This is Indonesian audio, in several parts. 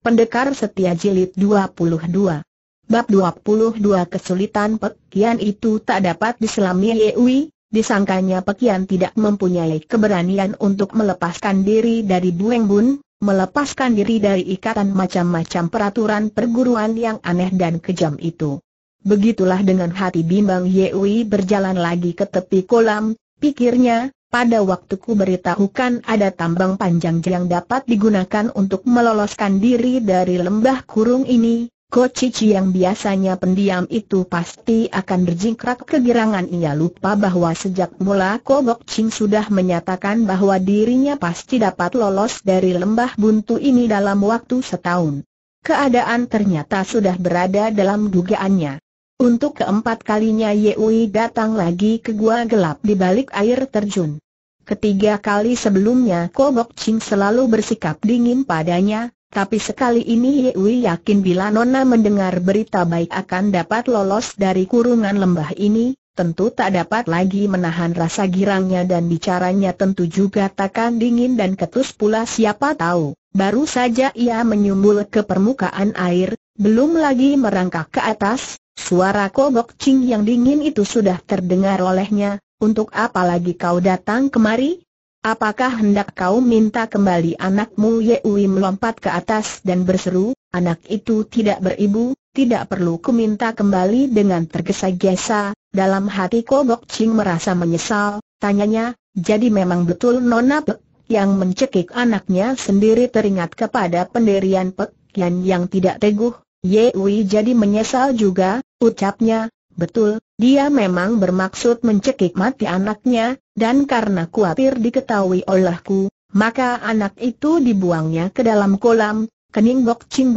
Pendekar Setia Jilid 22 Bab 22 Kesulitan Pekian itu tak dapat diselami Yewi, disangkanya Pekian tidak mempunyai keberanian untuk melepaskan diri dari Bueng Bun, melepaskan diri dari ikatan macam-macam peraturan perguruan yang aneh dan kejam itu. Begitulah dengan hati bimbang Yewi berjalan lagi ke tepi kolam, pikirnya, pada waktu ku beritahukan ada tambang panjang yang dapat digunakan untuk meloloskan diri dari lembah kurung ini, Ko Cici yang biasanya pendiam itu pasti akan berjingkrak kegirangan ia lupa bahwa sejak mula Bok Ching sudah menyatakan bahwa dirinya pasti dapat lolos dari lembah buntu ini dalam waktu setahun. Keadaan ternyata sudah berada dalam dugaannya. Untuk keempat kalinya Yui datang lagi ke gua gelap di balik air terjun. Ketiga kali sebelumnya Kobok Ching selalu bersikap dingin padanya, tapi sekali ini Yui yakin bila Nona mendengar berita baik akan dapat lolos dari kurungan lembah ini, tentu tak dapat lagi menahan rasa girangnya dan bicaranya tentu juga takkan dingin dan ketus pula siapa tahu. Baru saja ia menyumbul ke permukaan air, belum lagi merangkak ke atas, Suara kobok cing yang dingin itu sudah terdengar olehnya, untuk apa lagi kau datang kemari? Apakah hendak kau minta kembali anakmu Ye Ui melompat ke atas dan berseru, anak itu tidak beribu, tidak perlu ku minta kembali dengan tergesa-gesa, dalam hati kobok cing merasa menyesal, tanyanya, jadi memang betul Nona Pek yang mencekik anaknya sendiri teringat kepada pendirian Pek yang tidak teguh, Wei jadi menyesal juga, ucapnya, betul, dia memang bermaksud mencekik mati anaknya, dan karena kuatir diketahui olehku, maka anak itu dibuangnya ke dalam kolam, kening bok cing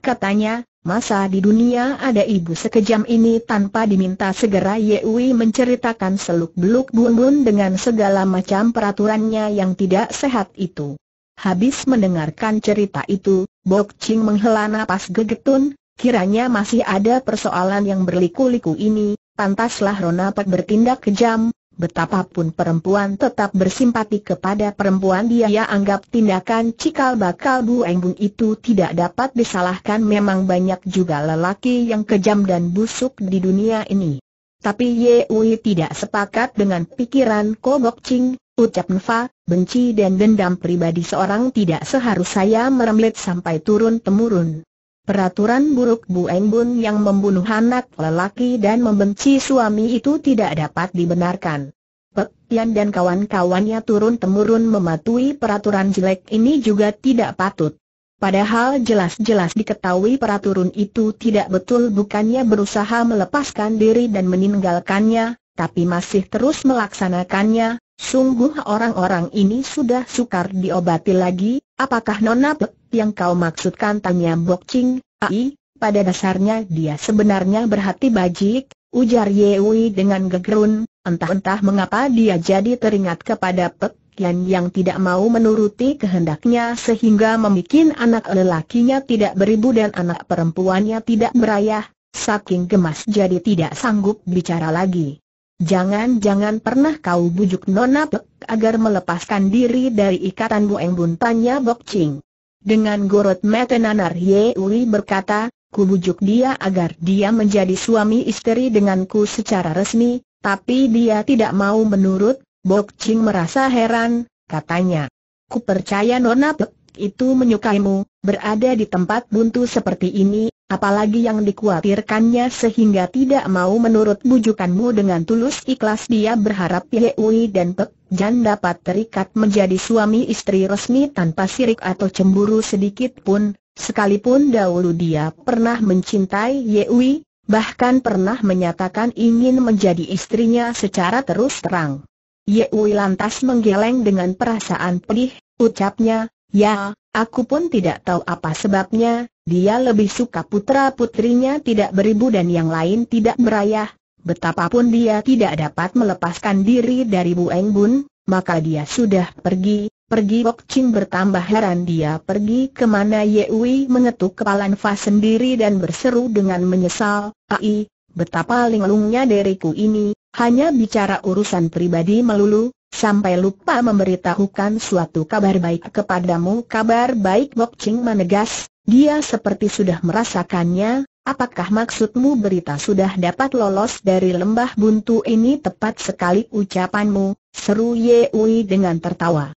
katanya, masa di dunia ada ibu sekejam ini tanpa diminta segera Wei menceritakan seluk beluk bun-bun dengan segala macam peraturannya yang tidak sehat itu. Habis mendengarkan cerita itu, Bok Ching menghela napas gegetun, kiranya masih ada persoalan yang berliku-liku ini, pantaslah Rona Pek bertindak kejam, betapapun perempuan tetap bersimpati kepada perempuan dia ya anggap tindakan cikal bakal Bu Engbun itu tidak dapat disalahkan memang banyak juga lelaki yang kejam dan busuk di dunia ini. Tapi Ye Ui tidak sepakat dengan pikiran Bok Ching, Ucap Nfa, benci dan dendam pribadi seorang tidak seharus saya meremlet sampai turun-temurun. Peraturan buruk Bu Engbun yang membunuh anak lelaki dan membenci suami itu tidak dapat dibenarkan. Pek Tian dan kawan-kawannya turun-temurun mematuhi peraturan jelek ini juga tidak patut. Padahal jelas-jelas diketahui peraturan itu tidak betul bukannya berusaha melepaskan diri dan meninggalkannya, tapi masih terus melaksanakannya, Sungguh orang-orang ini sudah sukar diobati lagi, apakah Nona Pek yang kau maksudkan tanya Bok Ching, ai, pada dasarnya dia sebenarnya berhati bajik, ujar Ye Yewi dengan gegerun, entah-entah mengapa dia jadi teringat kepada Pek Yan yang tidak mau menuruti kehendaknya sehingga membuat anak lelakinya tidak beribu dan anak perempuannya tidak berayah, saking gemas jadi tidak sanggup bicara lagi. Jangan-jangan pernah kau bujuk Nona Pek agar melepaskan diri dari ikatan Bueng Bun tanya Bok Ching. Dengan gorot mata Nanar Uri berkata, ku bujuk dia agar dia menjadi suami istri denganku secara resmi, tapi dia tidak mau menurut, Bok Ching merasa heran, katanya. Ku percaya Nona Pek itu menyukaimu, berada di tempat buntu seperti ini, apalagi yang dikhawatirkannya sehingga tidak mau menurut bujukanmu dengan tulus ikhlas dia berharap Yehui dan Pek Jan dapat terikat menjadi suami istri resmi tanpa sirik atau cemburu sedikit pun, sekalipun dahulu dia pernah mencintai Yehui, bahkan pernah menyatakan ingin menjadi istrinya secara terus terang. Yehui lantas menggeleng dengan perasaan pedih, ucapnya, ya, Aku pun tidak tahu apa sebabnya, dia lebih suka putra-putrinya tidak beribu dan yang lain tidak berayah, betapapun dia tidak dapat melepaskan diri dari Bu Eng Bun, maka dia sudah pergi, pergi Bok Ching bertambah heran dia pergi kemana Yewi mengetuk kepala Nfa sendiri dan berseru dengan menyesal, Ai, betapa linglungnya diriku ini, hanya bicara urusan pribadi melulu, Sampai lupa memberitahukan suatu kabar baik kepadamu Kabar baik Bok Ching menegas, dia seperti sudah merasakannya Apakah maksudmu berita sudah dapat lolos dari lembah buntu ini tepat sekali ucapanmu, seru Ye Ui dengan tertawa.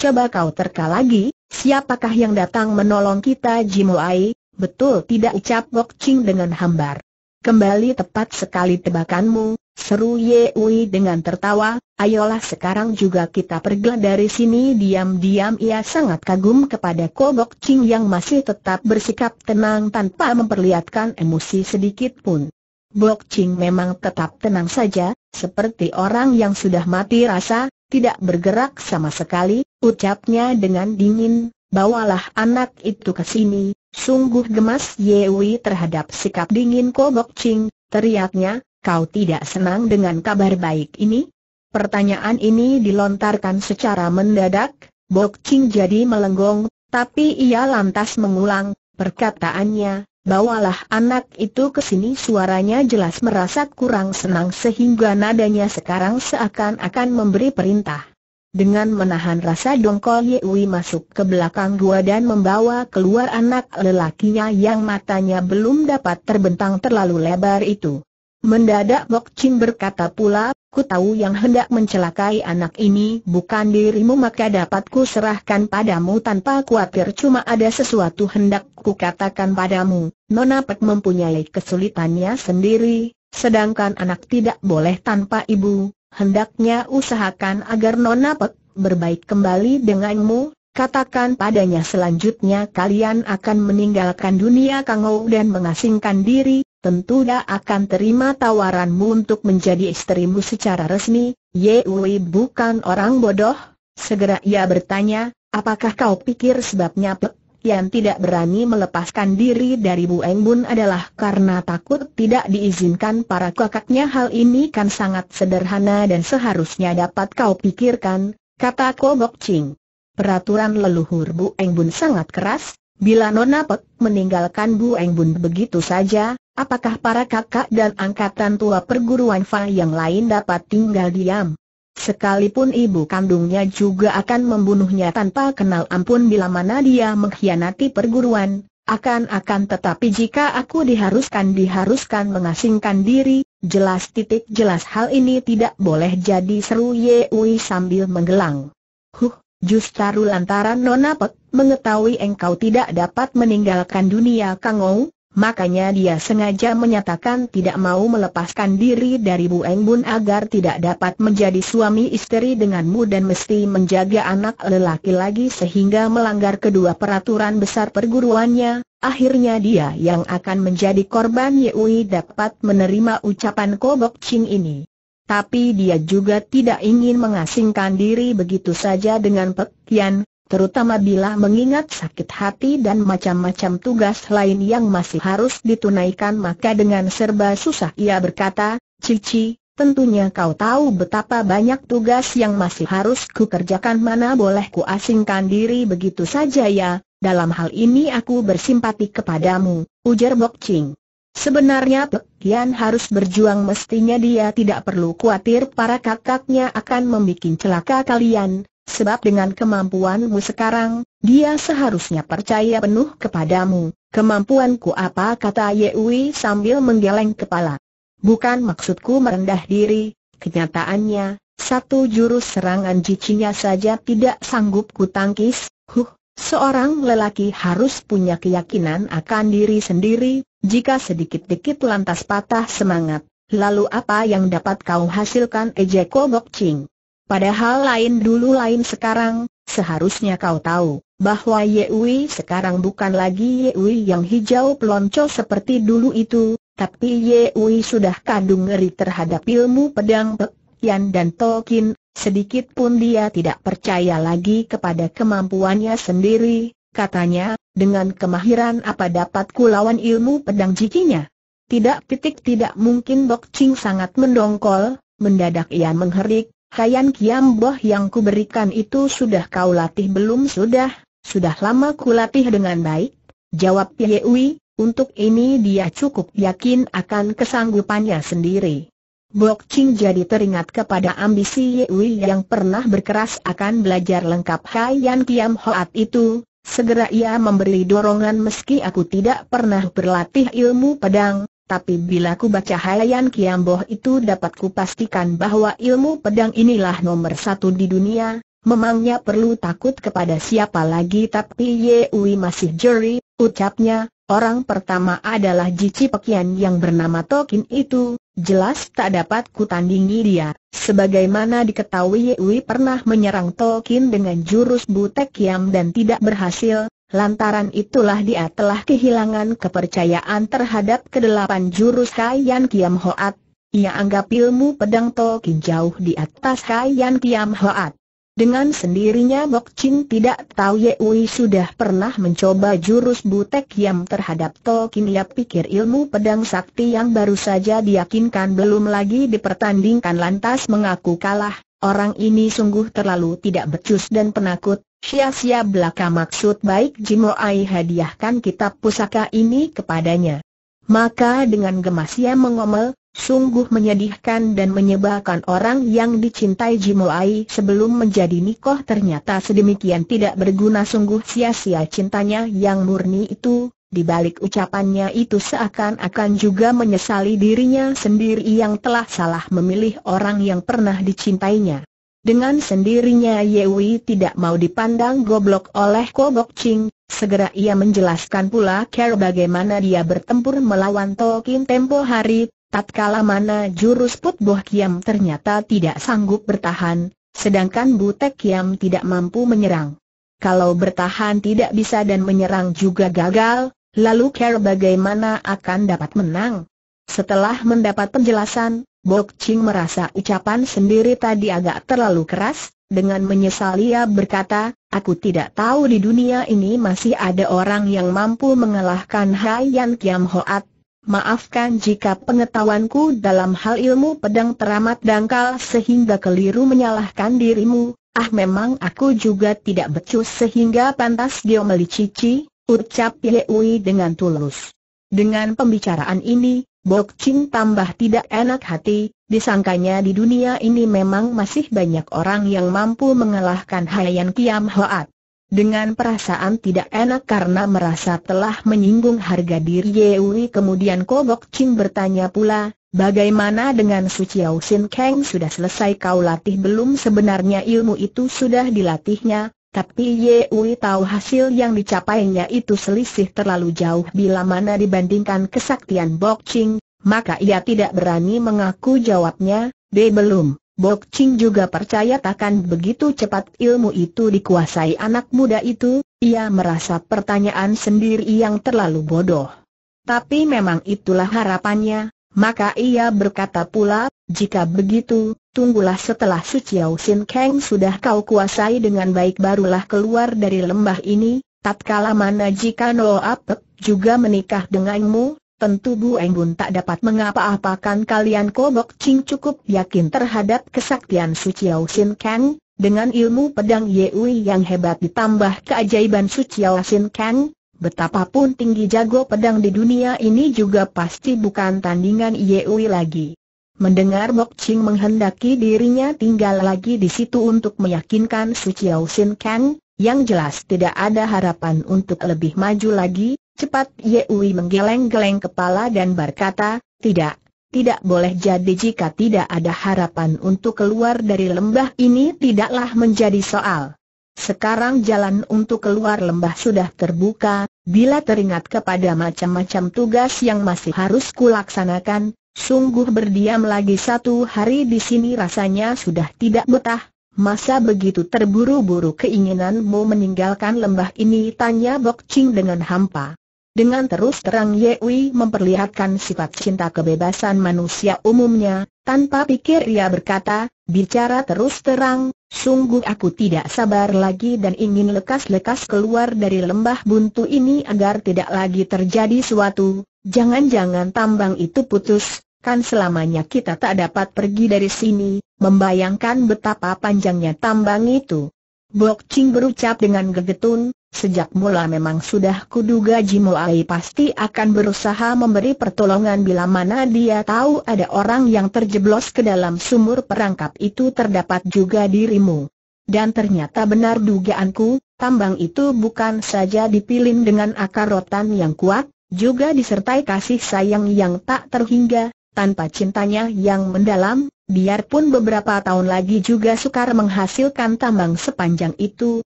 Coba kau terka lagi, siapakah yang datang menolong kita Jimuai, betul tidak ucap Bok Ching dengan hambar. Kembali tepat sekali tebakanmu, Seru Ye Ui dengan tertawa, ayolah sekarang juga kita pergi dari sini Diam-diam ia sangat kagum kepada Kobok Ching yang masih tetap bersikap tenang tanpa memperlihatkan emosi sedikit pun Bok Ching memang tetap tenang saja, seperti orang yang sudah mati rasa, tidak bergerak sama sekali, ucapnya dengan dingin, bawalah anak itu ke sini, sungguh gemas Ye Wei terhadap sikap dingin Kobok Ching, teriaknya, kau tidak senang dengan kabar baik ini? Pertanyaan ini dilontarkan secara mendadak, Bok Ching jadi melenggong, tapi ia lantas mengulang perkataannya, bawalah anak itu ke sini suaranya jelas merasa kurang senang sehingga nadanya sekarang seakan-akan memberi perintah. Dengan menahan rasa dongkol Yewi masuk ke belakang gua dan membawa keluar anak lelakinya yang matanya belum dapat terbentang terlalu lebar itu. Mendadak Bok Chin berkata pula, ku tahu yang hendak mencelakai anak ini bukan dirimu maka dapat ku serahkan padamu tanpa khawatir cuma ada sesuatu hendak ku katakan padamu. Nona Pek mempunyai kesulitannya sendiri, sedangkan anak tidak boleh tanpa ibu, hendaknya usahakan agar Nona Pek berbaik kembali denganmu, Katakan padanya selanjutnya kalian akan meninggalkan dunia kangau dan mengasingkan diri, tentu dia akan terima tawaranmu untuk menjadi istrimu secara resmi. Ye Wei bukan orang bodoh. Segera ia bertanya, apakah kau pikir sebabnya Pek yang tidak berani melepaskan diri dari Bu Eng Bun adalah karena takut tidak diizinkan para kakaknya hal ini kan sangat sederhana dan seharusnya dapat kau pikirkan, kata Bok Ching. Peraturan leluhur Bu Eng Bun sangat keras, bila Nona Pek meninggalkan Bu Eng Bun begitu saja, Apakah para kakak dan angkatan tua perguruan Fa yang lain dapat tinggal diam? Sekalipun ibu kandungnya juga akan membunuhnya tanpa kenal ampun bila mana dia mengkhianati perguruan, akan-akan tetapi jika aku diharuskan diharuskan mengasingkan diri, jelas titik jelas hal ini tidak boleh jadi seru Ye Ui sambil menggelang. Huh, justru lantaran Nona Pek mengetahui engkau tidak dapat meninggalkan dunia Kang Kangou, Makanya dia sengaja menyatakan tidak mau melepaskan diri dari Bu Eng Bun agar tidak dapat menjadi suami istri denganmu dan mesti menjaga anak lelaki lagi sehingga melanggar kedua peraturan besar perguruannya. Akhirnya dia yang akan menjadi korban Yui dapat menerima ucapan Kobok Ching ini. Tapi dia juga tidak ingin mengasingkan diri begitu saja dengan Yan, terutama bila mengingat sakit hati dan macam-macam tugas lain yang masih harus ditunaikan maka dengan serba susah ia berkata, Cici, tentunya kau tahu betapa banyak tugas yang masih harus kukerjakan mana boleh kuasingkan diri begitu saja ya, dalam hal ini aku bersimpati kepadamu, ujar Bok Ching. Sebenarnya Pek harus berjuang mestinya dia tidak perlu khawatir para kakaknya akan membuat celaka kalian, Sebab dengan kemampuanmu sekarang, dia seharusnya percaya penuh kepadamu. Kemampuanku apa kata Yewi sambil menggeleng kepala. Bukan maksudku merendah diri, kenyataannya, satu jurus serangan cicinya saja tidak sanggup kutangkis, huh, seorang lelaki harus punya keyakinan akan diri sendiri, jika sedikit-dikit lantas patah semangat, lalu apa yang dapat kau hasilkan ejeko gokcing? Padahal lain dulu lain sekarang, seharusnya kau tahu, bahwa Yewi sekarang bukan lagi Yewi yang hijau pelonco seperti dulu itu, tapi Yewi sudah kandung ngeri terhadap ilmu pedang Pek Yan dan Tokin. sedikit pun dia tidak percaya lagi kepada kemampuannya sendiri, katanya, dengan kemahiran apa dapat kulawan ilmu pedang jikinya? Tidak titik tidak mungkin Bok Ching sangat mendongkol, mendadak ia mengherik, Kayan Kiam Boh yang kuberikan itu sudah kau latih belum sudah, sudah lama kulatih dengan baik, jawab Ye Wei. untuk ini dia cukup yakin akan kesanggupannya sendiri. Bok Ching jadi teringat kepada ambisi Ye Wei yang pernah berkeras akan belajar lengkap Kayan Kiam Hoat itu, segera ia memberi dorongan meski aku tidak pernah berlatih ilmu pedang, tapi bila ku baca halayan Kiamboh itu dapat kupastikan bahwa ilmu pedang inilah nomor satu di dunia, memangnya perlu takut kepada siapa lagi tapi Ye Ui masih jeri, ucapnya, orang pertama adalah Jici Pekian yang bernama Tokin itu, jelas tak dapat kutandingi dia. Sebagaimana diketahui Ye Ui pernah menyerang Tokin dengan jurus Butek Kiam dan tidak berhasil, Lantaran itulah dia telah kehilangan kepercayaan terhadap kedelapan jurus Yan Kiam Hoat. Ia anggap ilmu pedang Tokin jauh di atas Yan Kiam Hoat. Dengan sendirinya Bok Chin tidak tahu Ye Ui sudah pernah mencoba jurus butek Kiam terhadap Tokin ia pikir ilmu pedang sakti yang baru saja diyakinkan belum lagi dipertandingkan lantas mengaku kalah. Orang ini sungguh terlalu tidak becus dan penakut, Sia-sia belaka maksud baik Jimoai hadiahkan kitab pusaka ini kepadanya. Maka dengan gemas ia mengomel, sungguh menyedihkan dan menyebalkan orang yang dicintai Jimoai sebelum menjadi nikoh ternyata sedemikian tidak berguna sungguh sia-sia cintanya yang murni itu, di balik ucapannya itu seakan-akan juga menyesali dirinya sendiri yang telah salah memilih orang yang pernah dicintainya. Dengan sendirinya Yewi tidak mau dipandang goblok oleh Kobok Ching, segera ia menjelaskan pula care bagaimana dia bertempur melawan Tokin tempo hari, tatkala mana jurus Put Boh Kiam ternyata tidak sanggup bertahan, sedangkan Butek Kiam tidak mampu menyerang. Kalau bertahan tidak bisa dan menyerang juga gagal, lalu care bagaimana akan dapat menang? Setelah mendapat penjelasan, Bok Ching merasa ucapan sendiri tadi agak terlalu keras, dengan menyesal ia berkata, aku tidak tahu di dunia ini masih ada orang yang mampu mengalahkan Hai Yan Kiam Hoat. Maafkan jika pengetahuanku dalam hal ilmu pedang teramat dangkal sehingga keliru menyalahkan dirimu, ah memang aku juga tidak becus sehingga pantas dia melicici, ucap Ye Ui dengan tulus. Dengan pembicaraan ini, Bok Ching tambah tidak enak hati, disangkanya di dunia ini memang masih banyak orang yang mampu mengalahkan Haiyan Kiam Hoat. Dengan perasaan tidak enak karena merasa telah menyinggung harga diri Yewi kemudian Kobok Ching bertanya pula, bagaimana dengan Su Chiao Sin Kang sudah selesai kau latih belum sebenarnya ilmu itu sudah dilatihnya, tapi Ye Yewi tahu hasil yang dicapainya itu selisih terlalu jauh bila mana dibandingkan kesaktian Bok Ching, maka ia tidak berani mengaku jawabnya, D belum. Bok Ching juga percaya takkan begitu cepat ilmu itu dikuasai anak muda itu, ia merasa pertanyaan sendiri yang terlalu bodoh. Tapi memang itulah harapannya, maka ia berkata pula, jika begitu, tunggulah setelah Su Chiao Sin Kang sudah kau kuasai dengan baik barulah keluar dari lembah ini, tatkala mana jika Noa Ape juga menikah denganmu, tentu Bu Engbun tak dapat mengapa-apakan kalian Kobok Ching cukup yakin terhadap kesaktian Su Chiao Sin Kang, dengan ilmu pedang Yui yang hebat ditambah keajaiban Su Chiao Sin Kang, Betapapun tinggi jago pedang di dunia ini juga pasti bukan tandingan Yeui lagi. Mendengar Bok Ching menghendaki dirinya tinggal lagi di situ untuk meyakinkan Su Chiao Sin Kang, yang jelas tidak ada harapan untuk lebih maju lagi, cepat Ye Ui menggeleng-geleng kepala dan berkata, tidak, tidak boleh jadi jika tidak ada harapan untuk keluar dari lembah ini tidaklah menjadi soal. Sekarang jalan untuk keluar lembah sudah terbuka, bila teringat kepada macam-macam tugas yang masih harus kulaksanakan, Sungguh berdiam lagi satu hari di sini rasanya sudah tidak betah, masa begitu terburu-buru keinginanmu meninggalkan lembah ini tanya Bok Ching dengan hampa. Dengan terus terang Ye Wei memperlihatkan sifat cinta kebebasan manusia umumnya, tanpa pikir ia berkata, bicara terus terang, sungguh aku tidak sabar lagi dan ingin lekas-lekas keluar dari lembah buntu ini agar tidak lagi terjadi suatu Jangan-jangan tambang itu putus, kan selamanya kita tak dapat pergi dari sini, membayangkan betapa panjangnya tambang itu. Bok Ching berucap dengan gegetun, sejak mula memang sudah kuduga Jimo Ai pasti akan berusaha memberi pertolongan bila mana dia tahu ada orang yang terjeblos ke dalam sumur perangkap itu terdapat juga dirimu. Dan ternyata benar dugaanku, tambang itu bukan saja dipilin dengan akar rotan yang kuat, juga disertai kasih sayang yang tak terhingga, tanpa cintanya yang mendalam, biarpun beberapa tahun lagi juga sukar menghasilkan tambang sepanjang itu,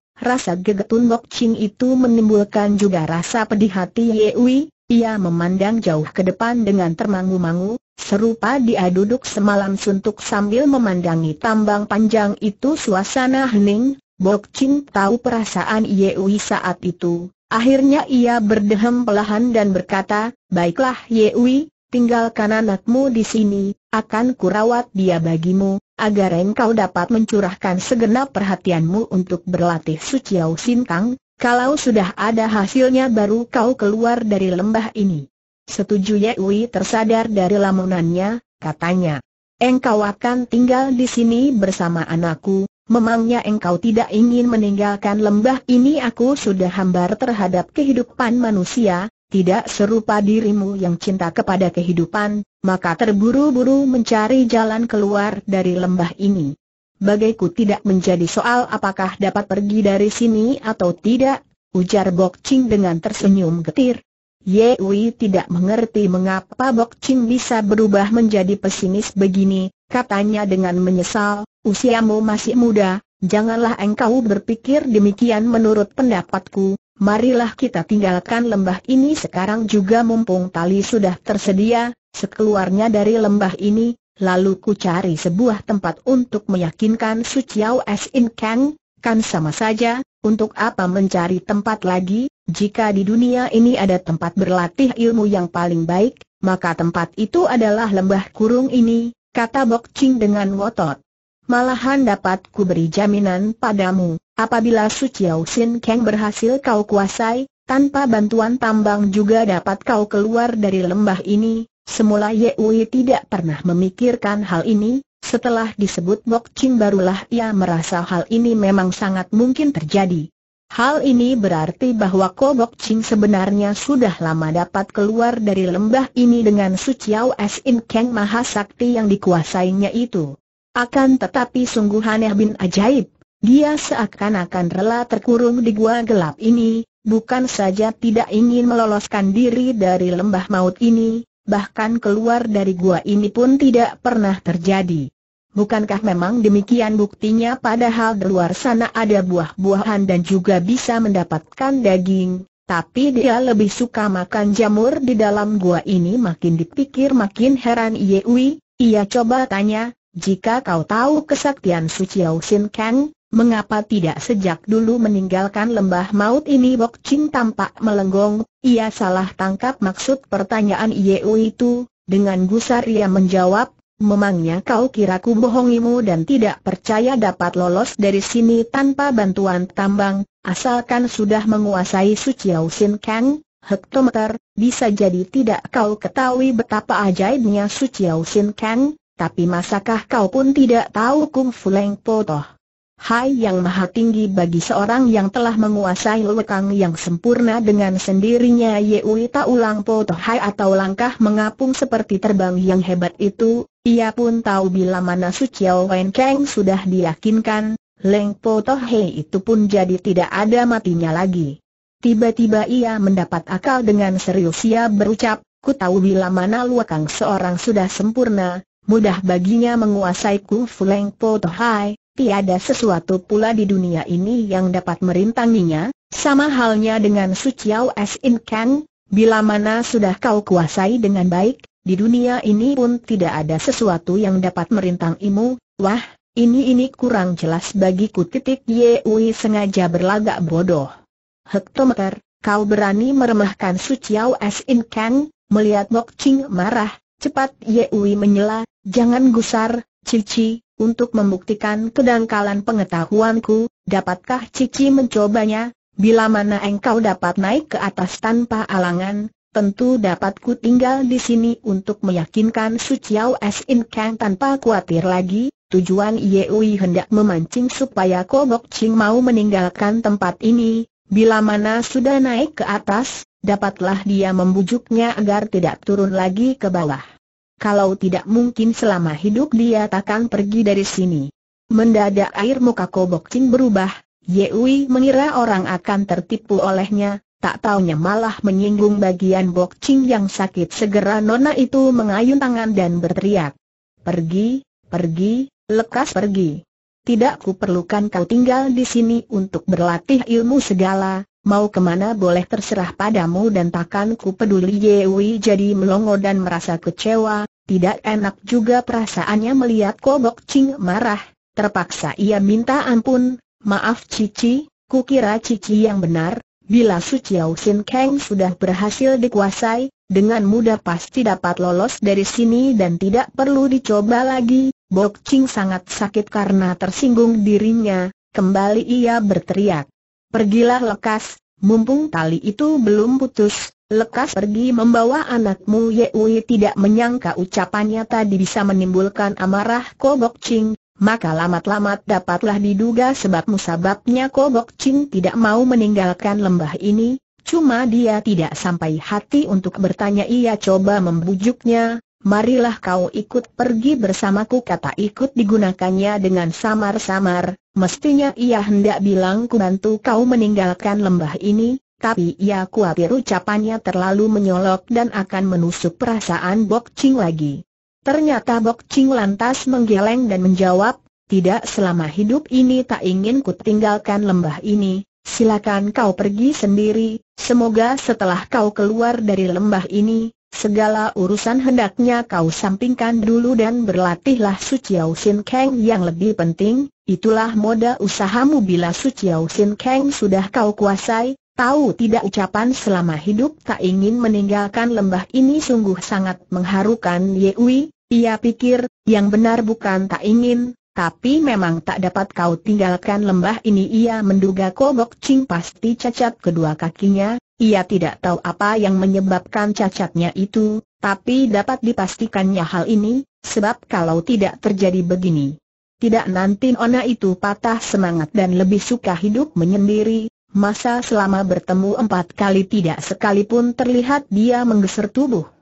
rasa gegetun Bok Ching itu menimbulkan juga rasa pedih hati Ye Yewi, ia memandang jauh ke depan dengan termangu-mangu, serupa dia duduk semalam suntuk sambil memandangi tambang panjang itu suasana hening, Bok Ching tahu perasaan Ye Yewi saat itu, Akhirnya ia berdehem pelahan dan berkata, Baiklah Yewi, tinggalkan anakmu di sini, akan kurawat dia bagimu, agar engkau dapat mencurahkan segenap perhatianmu untuk berlatih Suciau Sintang, kalau sudah ada hasilnya baru kau keluar dari lembah ini. Setuju Yewi tersadar dari lamunannya, katanya. Engkau akan tinggal di sini bersama anakku, Memangnya engkau tidak ingin meninggalkan lembah ini aku sudah hambar terhadap kehidupan manusia, tidak serupa dirimu yang cinta kepada kehidupan, maka terburu-buru mencari jalan keluar dari lembah ini. Bagaiku tidak menjadi soal apakah dapat pergi dari sini atau tidak, ujar Bok Ching dengan tersenyum getir. Ye Wei tidak mengerti mengapa Bok Ching bisa berubah menjadi pesimis begini, katanya dengan menyesal, usiamu masih muda, janganlah engkau berpikir demikian menurut pendapatku, marilah kita tinggalkan lembah ini sekarang juga mumpung tali sudah tersedia, sekeluarnya dari lembah ini, lalu ku cari sebuah tempat untuk meyakinkan Su Chiao In Kang, kan sama saja, untuk apa mencari tempat lagi, jika di dunia ini ada tempat berlatih ilmu yang paling baik, maka tempat itu adalah lembah kurung ini, kata Bok Ching dengan wotot. Malahan dapat ku beri jaminan padamu, apabila Su Chiao Sin Kang berhasil kau kuasai, tanpa bantuan tambang juga dapat kau keluar dari lembah ini. Semula Ye Ui tidak pernah memikirkan hal ini, setelah disebut Bok Ching barulah ia merasa hal ini memang sangat mungkin terjadi. Hal ini berarti bahwa Kobok Ching sebenarnya sudah lama dapat keluar dari lembah ini dengan Suciao In Kang sakti yang dikuasainya itu. Akan tetapi sungguh aneh bin ajaib, dia seakan-akan rela terkurung di gua gelap ini, bukan saja tidak ingin meloloskan diri dari lembah maut ini, bahkan keluar dari gua ini pun tidak pernah terjadi. Bukankah memang demikian buktinya padahal di luar sana ada buah-buahan dan juga bisa mendapatkan daging, tapi dia lebih suka makan jamur di dalam gua ini makin dipikir makin heran Yewi, ia coba tanya, jika kau tahu kesaktian suci Sin Kang, mengapa tidak sejak dulu meninggalkan lembah maut ini Bok Ching tampak melenggong, ia salah tangkap maksud pertanyaan Yewi itu, dengan gusar ia menjawab, Memangnya kau kira ku bohongimu dan tidak percaya dapat lolos dari sini tanpa bantuan tambang, asalkan sudah menguasai Suciau Sin Kang, hektometer, bisa jadi tidak kau ketahui betapa ajaibnya Suciau Sin Kang, tapi masakah kau pun tidak tahu Kung Fu Leng Toh? Hai yang maha tinggi bagi seorang yang telah menguasai lekang yang sempurna dengan sendirinya Yeui ulang Potoh Hai atau langkah mengapung seperti terbang yang hebat itu, ia pun tahu bila mana Su Chiao Wen Kang sudah diyakinkan, Leng Po Tohei itu pun jadi tidak ada matinya lagi. Tiba-tiba ia mendapat akal dengan serius ia berucap, ku tahu bila mana Luakang seorang sudah sempurna, mudah baginya menguasai ku Leng Po Tohei. tiada sesuatu pula di dunia ini yang dapat merintanginya, sama halnya dengan Su Chiao S. In Kang, bila mana sudah kau kuasai dengan baik, di dunia ini pun tidak ada sesuatu yang dapat merintang imu, wah, ini ini kurang jelas bagiku titik Yui sengaja berlagak bodoh. Hektometer, kau berani meremehkan Su Chiao S. In Kang, melihat Mok Ching marah, cepat Yui menyela, jangan gusar, Cici, untuk membuktikan kedangkalan pengetahuanku, dapatkah Cici mencobanya, bila mana engkau dapat naik ke atas tanpa alangan, tentu dapat ku tinggal di sini untuk meyakinkan Su Chiao In Kang tanpa khawatir lagi, tujuan Yeui hendak memancing supaya Kobok Ching mau meninggalkan tempat ini, bila mana sudah naik ke atas, dapatlah dia membujuknya agar tidak turun lagi ke bawah. Kalau tidak mungkin selama hidup dia takkan pergi dari sini. Mendadak air muka Kobok Ching berubah, Yehui mengira orang akan tertipu olehnya, tak taunya malah menyinggung bagian Bok Ching yang sakit segera nona itu mengayun tangan dan berteriak. Pergi, pergi, lekas pergi. Tidak kuperlukan kau tinggal di sini untuk berlatih ilmu segala, Mau kemana boleh terserah padamu dan takkan ku peduli Yewi jadi melongo dan merasa kecewa, tidak enak juga perasaannya melihat Bok Ching marah, terpaksa ia minta ampun, maaf Cici, ku kira Cici yang benar, Bila Su Chiao Sin Kang sudah berhasil dikuasai, dengan mudah pasti dapat lolos dari sini dan tidak perlu dicoba lagi. Bok Ching sangat sakit karena tersinggung dirinya, kembali ia berteriak. Pergilah lekas, mumpung tali itu belum putus, lekas pergi membawa anakmu Ye Yehui tidak menyangka ucapannya tadi bisa menimbulkan amarah Ko Bok Ching, maka lamat-lamat dapatlah diduga sebab musababnya Kobok Cing tidak mau meninggalkan lembah ini, cuma dia tidak sampai hati untuk bertanya ia coba membujuknya, marilah kau ikut pergi bersamaku kata ikut digunakannya dengan samar-samar, mestinya ia hendak bilang ku bantu kau meninggalkan lembah ini, tapi ia khawatir ucapannya terlalu menyolok dan akan menusuk perasaan Bok Ching lagi. Ternyata Bok Ching lantas menggeleng dan menjawab, tidak selama hidup ini tak ingin ku tinggalkan lembah ini, silakan kau pergi sendiri, semoga setelah kau keluar dari lembah ini, segala urusan hendaknya kau sampingkan dulu dan berlatihlah Suciau Sin Kang yang lebih penting, itulah moda usahamu bila Suciau Sin Kang sudah kau kuasai, Tahu tidak ucapan selama hidup tak ingin meninggalkan lembah ini sungguh sangat mengharukan Yewi, ia pikir, yang benar bukan tak ingin, tapi memang tak dapat kau tinggalkan lembah ini. Ia menduga Kobok cing pasti cacat kedua kakinya, ia tidak tahu apa yang menyebabkan cacatnya itu, tapi dapat dipastikannya hal ini, sebab kalau tidak terjadi begini. Tidak nanti Ona itu patah semangat dan lebih suka hidup menyendiri, masa selama bertemu empat kali tidak sekalipun terlihat dia menggeser tubuh.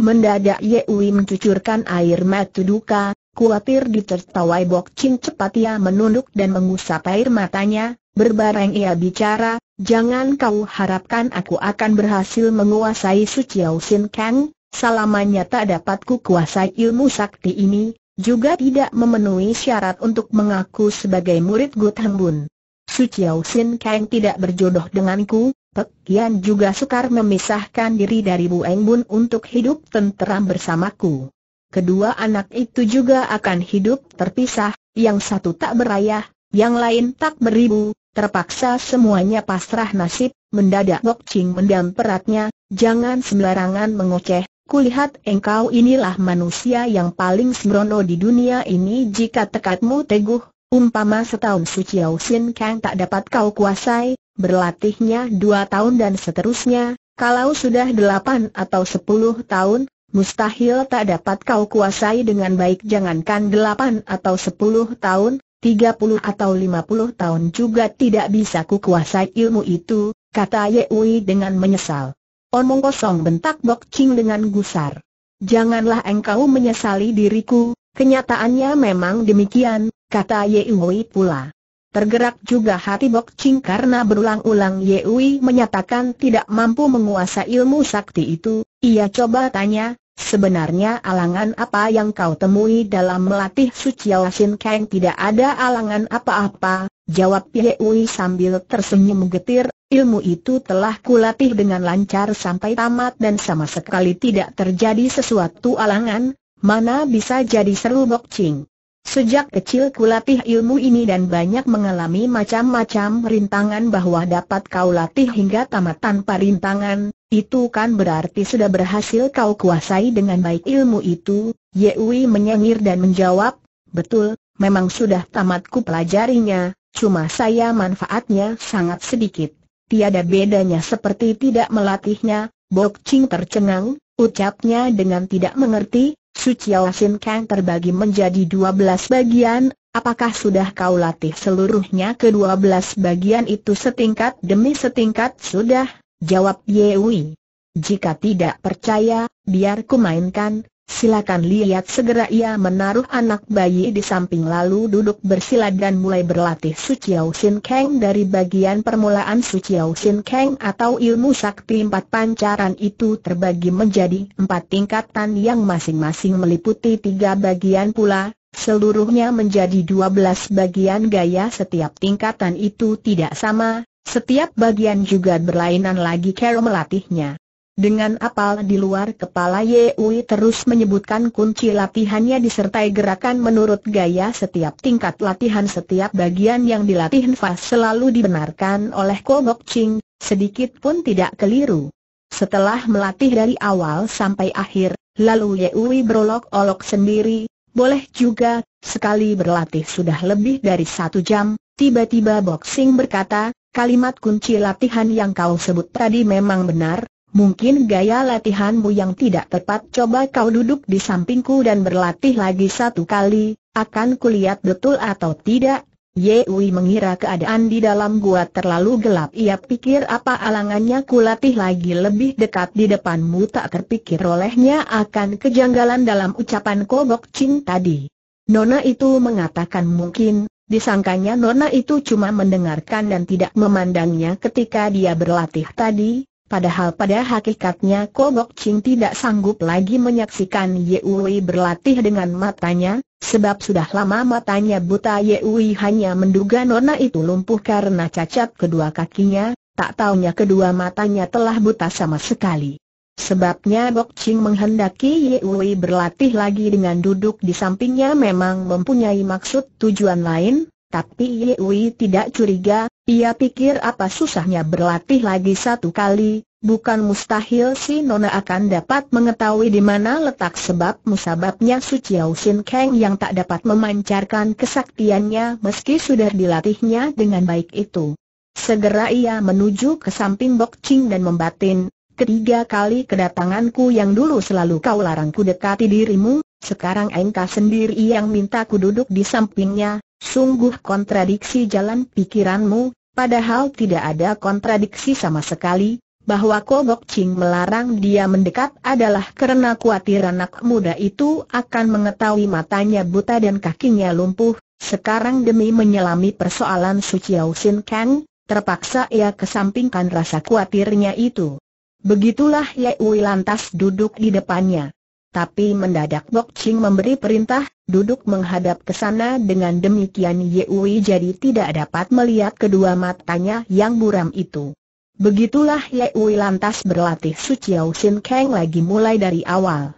Mendadak Ye Wei mencucurkan air mata duka, kuatir ditertawai Bok Ching cepat ia menunduk dan mengusap air matanya, berbareng ia bicara, jangan kau harapkan aku akan berhasil menguasai Suci Sin Kang, Selamanya tak dapat ku kuasai ilmu sakti ini, juga tidak memenuhi syarat untuk mengaku sebagai murid Gut Hembun. Suciao Sin Kang tidak berjodoh denganku, Pek Yan juga sukar memisahkan diri dari Bu Eng Bun untuk hidup tenteram bersamaku. Kedua anak itu juga akan hidup terpisah, yang satu tak berayah, yang lain tak beribu, terpaksa semuanya pasrah nasib, mendadak Gok Ching mendam peratnya, jangan sembarangan mengoceh, Kulihat engkau inilah manusia yang paling sembrono di dunia ini jika tekadmu teguh, umpama setahun suci Sin Kang tak dapat kau kuasai, berlatihnya dua tahun dan seterusnya, kalau sudah delapan atau sepuluh tahun, mustahil tak dapat kau kuasai dengan baik jangankan delapan atau sepuluh tahun, tiga puluh atau lima puluh tahun juga tidak bisa ku kuasai ilmu itu, kata Ye Yewi dengan menyesal. Omong kosong bentak Bok Ching dengan gusar. Janganlah engkau menyesali diriku, kenyataannya memang demikian, kata Ye Yewi pula. Tergerak juga hati Bok Ching karena berulang-ulang Yewi menyatakan tidak mampu menguasai ilmu sakti itu, ia coba tanya, sebenarnya alangan apa yang kau temui dalam melatih Suci Sin Kang tidak ada alangan apa-apa, jawab Yewi sambil tersenyum getir, ilmu itu telah kulatih dengan lancar sampai tamat dan sama sekali tidak terjadi sesuatu alangan, mana bisa jadi seru Bok Ching. Sejak kecil kulatih ilmu ini dan banyak mengalami macam-macam rintangan bahwa dapat kau latih hingga tamat tanpa rintangan, itu kan berarti sudah berhasil kau kuasai dengan baik ilmu itu, Yewi menyengir dan menjawab, betul, memang sudah tamatku pelajarinya, cuma saya manfaatnya sangat sedikit. Tiada bedanya seperti tidak melatihnya, Bok Ching tercengang, ucapnya dengan tidak mengerti, Su Chiao Sin Kang terbagi menjadi 12 bagian, apakah sudah kau latih seluruhnya ke belas bagian itu setingkat demi setingkat sudah, jawab Yewi. Jika tidak percaya, biar ku mainkan, Silakan lihat segera ia menaruh anak bayi di samping lalu duduk bersila dan mulai berlatih Suciau Sin Kang dari bagian permulaan Suciau Sin Kang atau ilmu sakti empat pancaran itu terbagi menjadi empat tingkatan yang masing-masing meliputi tiga bagian pula, seluruhnya menjadi dua belas bagian gaya setiap tingkatan itu tidak sama, setiap bagian juga berlainan lagi cara melatihnya. Dengan apal di luar kepala Ye Wei terus menyebutkan kunci latihannya disertai gerakan menurut gaya setiap tingkat latihan setiap bagian yang dilatih Nfas selalu dibenarkan oleh Kogok Ching, sedikit pun tidak keliru. Setelah melatih dari awal sampai akhir, lalu Ye Wei berolok-olok sendiri, boleh juga, sekali berlatih sudah lebih dari satu jam, tiba-tiba boxing berkata, kalimat kunci latihan yang kau sebut tadi memang benar, Mungkin gaya latihanmu yang tidak tepat coba kau duduk di sampingku dan berlatih lagi satu kali, akan kulihat betul atau tidak. Ye Wei mengira keadaan di dalam gua terlalu gelap ia pikir apa alangannya kulatih lagi lebih dekat di depanmu tak terpikir olehnya akan kejanggalan dalam ucapan kobok cing tadi. Nona itu mengatakan mungkin, disangkanya Nona itu cuma mendengarkan dan tidak memandangnya ketika dia berlatih tadi, Padahal pada hakikatnya Kobok Ching tidak sanggup lagi menyaksikan Yeui berlatih dengan matanya, sebab sudah lama matanya buta Yeui hanya menduga nona itu lumpuh karena cacat kedua kakinya, tak taunya kedua matanya telah buta sama sekali. Sebabnya Bok Ching menghendaki Yeui berlatih lagi dengan duduk di sampingnya memang mempunyai maksud tujuan lain, tapi Yeui tidak curiga, ia pikir apa susahnya berlatih lagi satu kali, bukan mustahil si Nona akan dapat mengetahui di mana letak sebab musababnya Su Chiao Sin Kang yang tak dapat memancarkan kesaktiannya meski sudah dilatihnya dengan baik itu. Segera ia menuju ke samping Bok Ching dan membatin, ketiga kali kedatanganku yang dulu selalu kau larang ku dekati dirimu, sekarang engkau sendiri yang minta ku duduk di sampingnya, Sungguh kontradiksi jalan pikiranmu, padahal tidak ada kontradiksi sama sekali, bahwa Kobok Ching melarang dia mendekat adalah karena khawatir anak muda itu akan mengetahui matanya buta dan kakinya lumpuh, sekarang demi menyelami persoalan Suci Sin Kang, terpaksa ia kesampingkan rasa khawatirnya itu. Begitulah Ye Wei lantas duduk di depannya tapi mendadak Bok Ching memberi perintah, duduk menghadap ke sana dengan demikian Wei jadi tidak dapat melihat kedua matanya yang buram itu. Begitulah Wei lantas berlatih Suci Chiao Sin Kang lagi mulai dari awal.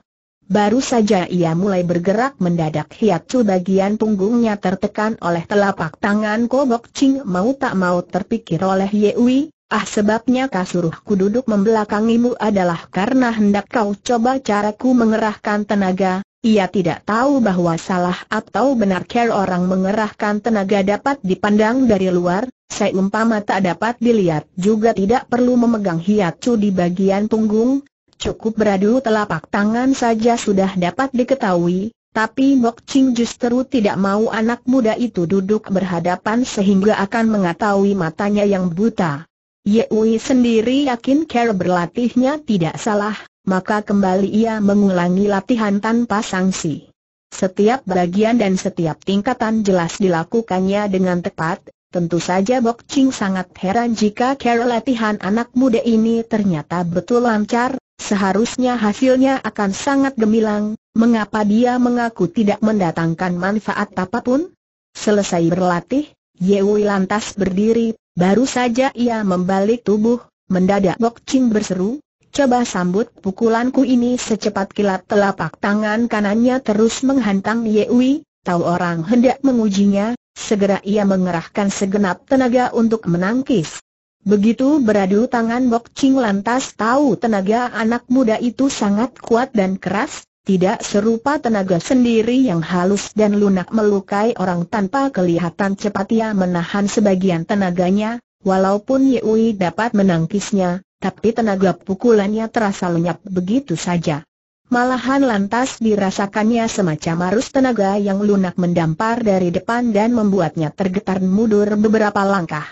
Baru saja ia mulai bergerak mendadak hiatsu bagian punggungnya tertekan oleh telapak tangan Bok Ching mau tak mau terpikir oleh Wei. Ah sebabnya kasuruhku duduk membelakangimu adalah karena hendak kau coba caraku mengerahkan tenaga, ia tidak tahu bahwa salah atau benar care orang mengerahkan tenaga dapat dipandang dari luar, seumpama tak dapat dilihat juga tidak perlu memegang hiacu di bagian punggung, cukup beradu telapak tangan saja sudah dapat diketahui, tapi Mok Ching justru tidak mau anak muda itu duduk berhadapan sehingga akan mengetahui matanya yang buta. Yewi sendiri yakin Carol berlatihnya tidak salah, maka kembali ia mengulangi latihan tanpa sanksi. Setiap bagian dan setiap tingkatan jelas dilakukannya dengan tepat, tentu saja Bok Ching sangat heran jika Carol latihan anak muda ini ternyata betul lancar, seharusnya hasilnya akan sangat gemilang, mengapa dia mengaku tidak mendatangkan manfaat apapun? Selesai berlatih, Yewi lantas berdiri Baru saja ia membalik tubuh, mendadak Bok Ching berseru, coba sambut pukulanku ini secepat kilat telapak tangan kanannya terus menghantam Ye Wei. tahu orang hendak mengujinya, segera ia mengerahkan segenap tenaga untuk menangkis. Begitu beradu tangan Bok Ching lantas tahu tenaga anak muda itu sangat kuat dan keras, tidak serupa tenaga sendiri yang halus dan lunak melukai orang tanpa kelihatan cepat ia menahan sebagian tenaganya, walaupun Yui dapat menangkisnya, tapi tenaga pukulannya terasa lenyap begitu saja. Malahan lantas dirasakannya semacam arus tenaga yang lunak mendampar dari depan dan membuatnya tergetar mundur beberapa langkah.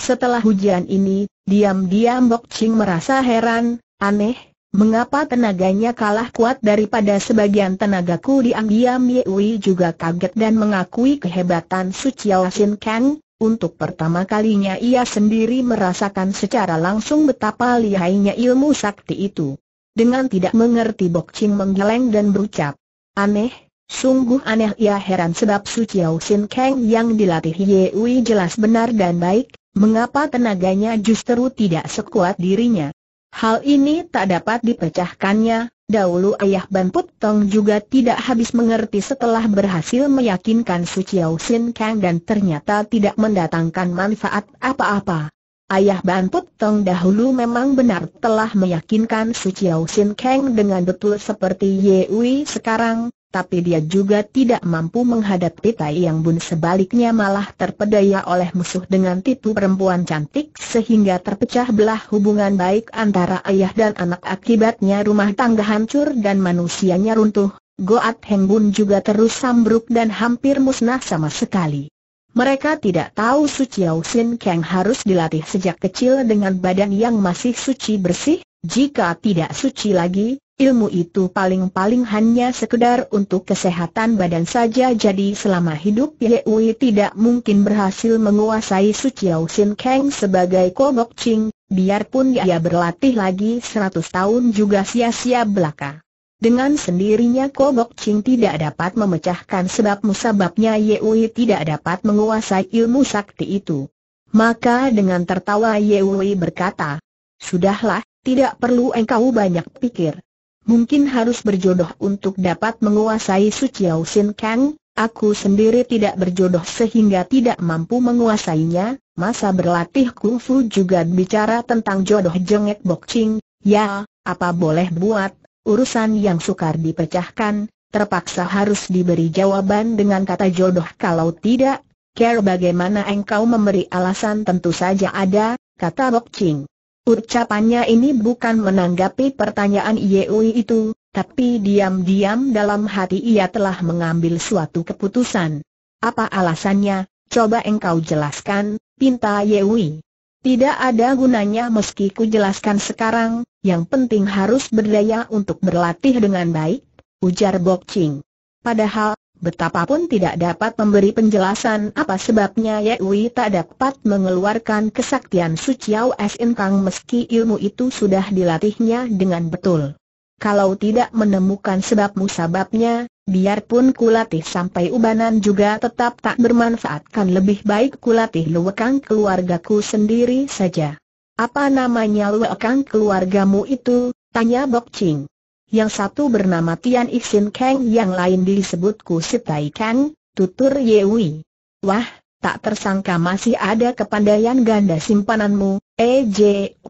Setelah hujan ini, diam-diam Bok Ching merasa heran, aneh, Mengapa tenaganya kalah kuat daripada sebagian tenagaku diam-diam Yewi juga kaget dan mengakui kehebatan Su Chiao Sin Kang, untuk pertama kalinya ia sendiri merasakan secara langsung betapa lihainya ilmu sakti itu. Dengan tidak mengerti Bok Ching menggeleng dan berucap, aneh, sungguh aneh ia heran sebab Su Chiao Sin Kang yang dilatih Yewi jelas benar dan baik, mengapa tenaganya justru tidak sekuat dirinya. Hal ini tak dapat dipecahkannya, dahulu ayah Ban Put Tong juga tidak habis mengerti setelah berhasil meyakinkan Su Chiao Sin Kang dan ternyata tidak mendatangkan manfaat apa-apa. Ayah Ban Put Tong dahulu memang benar telah meyakinkan Su Chiao Sin Kang dengan betul seperti Ye Wei sekarang, tapi dia juga tidak mampu menghadapi Tai Yang Bun sebaliknya malah terpedaya oleh musuh dengan tipu perempuan cantik sehingga terpecah belah hubungan baik antara ayah dan anak akibatnya rumah tangga hancur dan manusianya runtuh. Goat Heng Bun juga terus sambruk dan hampir musnah sama sekali. Mereka tidak tahu suci Sin Kang harus dilatih sejak kecil dengan badan yang masih suci bersih, jika tidak suci lagi, ilmu itu paling-paling hanya sekedar untuk kesehatan badan saja jadi selama hidup Ye Yehui tidak mungkin berhasil menguasai Su Chiao Sin Kang sebagai Kobok Ching, biarpun dia berlatih lagi 100 tahun juga sia-sia belaka. Dengan sendirinya Kobok Ching tidak dapat memecahkan sebab musababnya Ye Yehui tidak dapat menguasai ilmu sakti itu. Maka dengan tertawa Ye Yehui berkata, Sudahlah, tidak perlu engkau banyak pikir mungkin harus berjodoh untuk dapat menguasai Su Chiao Sin Kang, aku sendiri tidak berjodoh sehingga tidak mampu menguasainya, masa berlatih Kung Fu juga bicara tentang jodoh jengek Boxing. ya, apa boleh buat, urusan yang sukar dipecahkan, terpaksa harus diberi jawaban dengan kata jodoh kalau tidak, care bagaimana engkau memberi alasan tentu saja ada, kata Boxing. Ucapannya ini bukan menanggapi pertanyaan Yeui itu, tapi diam-diam dalam hati ia telah mengambil suatu keputusan. Apa alasannya? Coba engkau jelaskan, pinta Yeui. Tidak ada gunanya meski ku jelaskan sekarang, yang penting harus berdaya untuk berlatih dengan baik, ujar Bok Ching. Padahal, betapapun tidak dapat memberi penjelasan apa sebabnya Yewi tak dapat mengeluarkan kesaktian suciau Sin Kang meski ilmu itu sudah dilatihnya dengan betul. Kalau tidak menemukan sebab musababnya, biarpun kulatih sampai ubanan juga tetap tak bermanfaat. Kan lebih baik kulatih luwekang keluargaku sendiri saja. Apa namanya luwekang keluargamu itu? Tanya Bok Ching yang satu bernama Tian Ixin Kang yang lain disebut Ku Sitai Kang, tutur Ye Wei. Wah, tak tersangka masih ada kepandaian ganda simpananmu, E.J.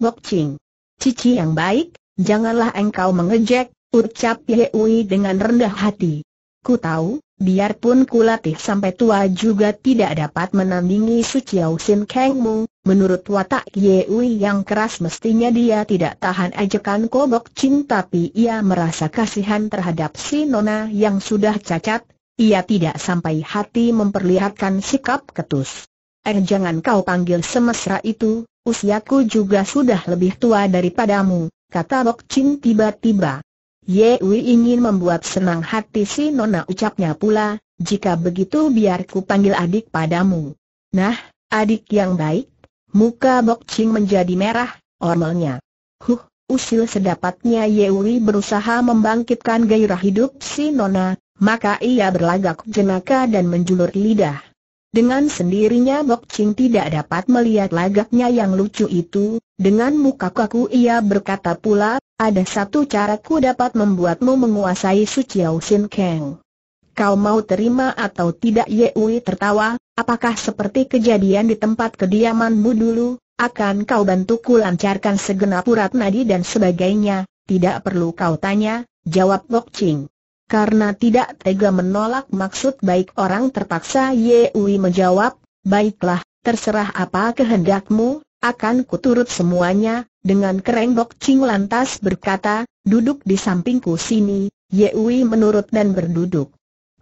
Wok Ching. Cici yang baik, janganlah engkau mengejek, ucap Ye Wei dengan rendah hati. Ku tahu, biarpun ku latih sampai tua juga tidak dapat menandingi Su Chiao Sin Kangmu, Menurut watak Yewi yang keras mestinya dia tidak tahan ajakan kobok Chin tapi ia merasa kasihan terhadap si Nona yang sudah cacat, ia tidak sampai hati memperlihatkan sikap ketus. Eh jangan kau panggil semesra itu, usiaku juga sudah lebih tua daripadamu, kata Bok Chin tiba-tiba. Yewi ingin membuat senang hati si Nona ucapnya pula, jika begitu biar ku panggil adik padamu. Nah, adik yang baik, Muka Bokcing menjadi merah, ormelnya. Huh, usil sedapatnya Yewi berusaha membangkitkan gairah hidup si Nona, maka ia berlagak jenaka dan menjulur lidah. Dengan sendirinya Bokcing tidak dapat melihat lagaknya yang lucu itu, dengan muka kaku ia berkata pula, ada satu caraku dapat membuatmu menguasai Su Chiao Sin Kang kau mau terima atau tidak Yewi tertawa, apakah seperti kejadian di tempat kediamanmu dulu, akan kau bantuku lancarkan segenap urat nadi dan sebagainya, tidak perlu kau tanya, jawab Bok Ching. Karena tidak tega menolak maksud baik orang terpaksa Yewi menjawab, baiklah, terserah apa kehendakmu, akan kuturut semuanya, dengan kereng Bok Ching lantas berkata, duduk di sampingku sini, Yewi menurut dan berduduk.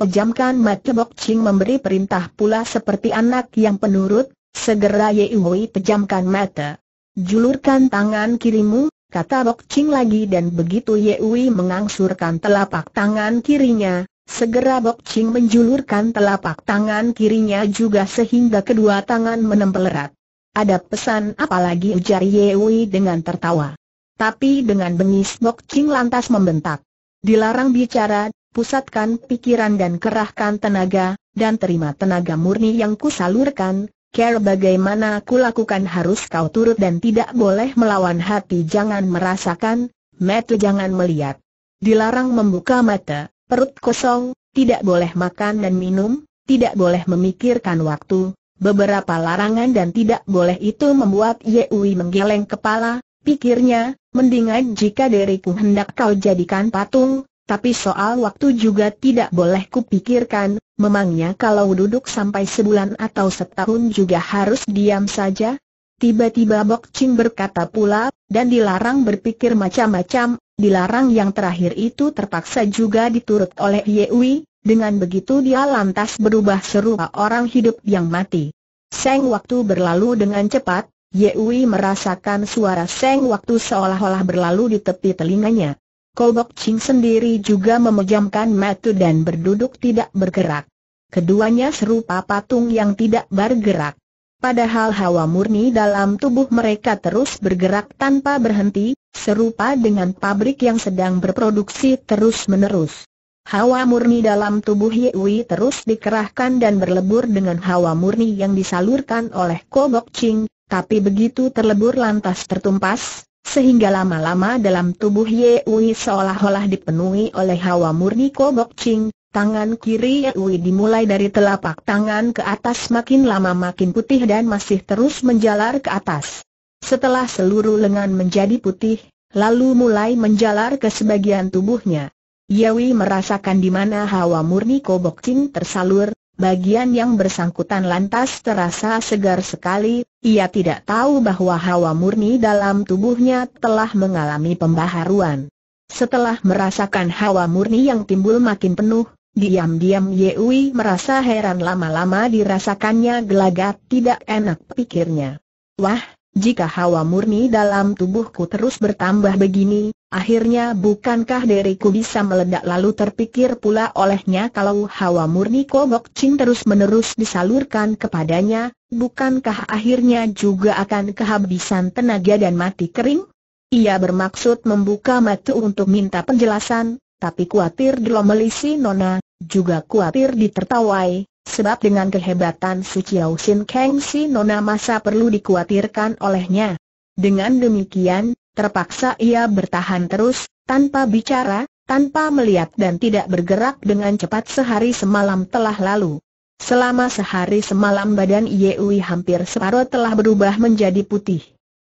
Pejamkan mata Bok Ching memberi perintah pula seperti anak yang penurut, segera Ye Hui pejamkan mata. Julurkan tangan kirimu, kata Bok Ching lagi dan begitu Ye Hui mengangsurkan telapak tangan kirinya, segera Bok Ching menjulurkan telapak tangan kirinya juga sehingga kedua tangan menempel erat. Ada pesan apalagi ujar Ye Hui dengan tertawa. Tapi dengan bengis Bok Ching lantas membentak. Dilarang bicara, pusatkan pikiran dan kerahkan tenaga, dan terima tenaga murni yang kusalurkan, care bagaimana aku lakukan harus kau turut dan tidak boleh melawan hati jangan merasakan, mata jangan melihat. Dilarang membuka mata, perut kosong, tidak boleh makan dan minum, tidak boleh memikirkan waktu, beberapa larangan dan tidak boleh itu membuat Yewi menggeleng kepala, pikirnya, mendingan jika diriku hendak kau jadikan patung, tapi soal waktu juga tidak boleh kupikirkan, memangnya kalau duduk sampai sebulan atau setahun juga harus diam saja? Tiba-tiba Bok Ching berkata pula, dan dilarang berpikir macam-macam, dilarang yang terakhir itu terpaksa juga diturut oleh Ye Wi, dengan begitu dia lantas berubah serupa orang hidup yang mati. Seng waktu berlalu dengan cepat, Ye Wi merasakan suara seng waktu seolah-olah berlalu di tepi telinganya. Kobok Ching sendiri juga memejamkan mata dan berduduk tidak bergerak. Keduanya serupa patung yang tidak bergerak. Padahal hawa murni dalam tubuh mereka terus bergerak tanpa berhenti, serupa dengan pabrik yang sedang berproduksi terus-menerus. Hawa murni dalam tubuh Yui terus dikerahkan dan berlebur dengan hawa murni yang disalurkan oleh Kobok Ching, tapi begitu terlebur lantas tertumpas, sehingga lama-lama dalam tubuh Ye Wei seolah-olah dipenuhi oleh hawa murni kobok cing, tangan kiri Ye Wei dimulai dari telapak tangan ke atas makin lama makin putih dan masih terus menjalar ke atas. Setelah seluruh lengan menjadi putih, lalu mulai menjalar ke sebagian tubuhnya. Yewi merasakan di mana hawa murni kobok cing tersalur, Bagian yang bersangkutan lantas terasa segar sekali, ia tidak tahu bahwa hawa murni dalam tubuhnya telah mengalami pembaharuan. Setelah merasakan hawa murni yang timbul makin penuh, diam-diam Yewi merasa heran lama-lama dirasakannya gelagat tidak enak pikirnya. Wah, jika hawa murni dalam tubuhku terus bertambah begini, akhirnya bukankah diriku bisa meledak lalu terpikir pula olehnya kalau hawa murni kogok cing terus-menerus disalurkan kepadanya, bukankah akhirnya juga akan kehabisan tenaga dan mati kering? Ia bermaksud membuka mata untuk minta penjelasan, tapi khawatir dilomelisi Nona, juga kuatir ditertawai, Sebab dengan kehebatan Su Chiao Sin Kang Si Nona masa perlu dikhawatirkan olehnya. Dengan demikian, terpaksa ia bertahan terus, tanpa bicara, tanpa melihat dan tidak bergerak dengan cepat sehari semalam telah lalu. Selama sehari semalam badan Yewi hampir separuh telah berubah menjadi putih.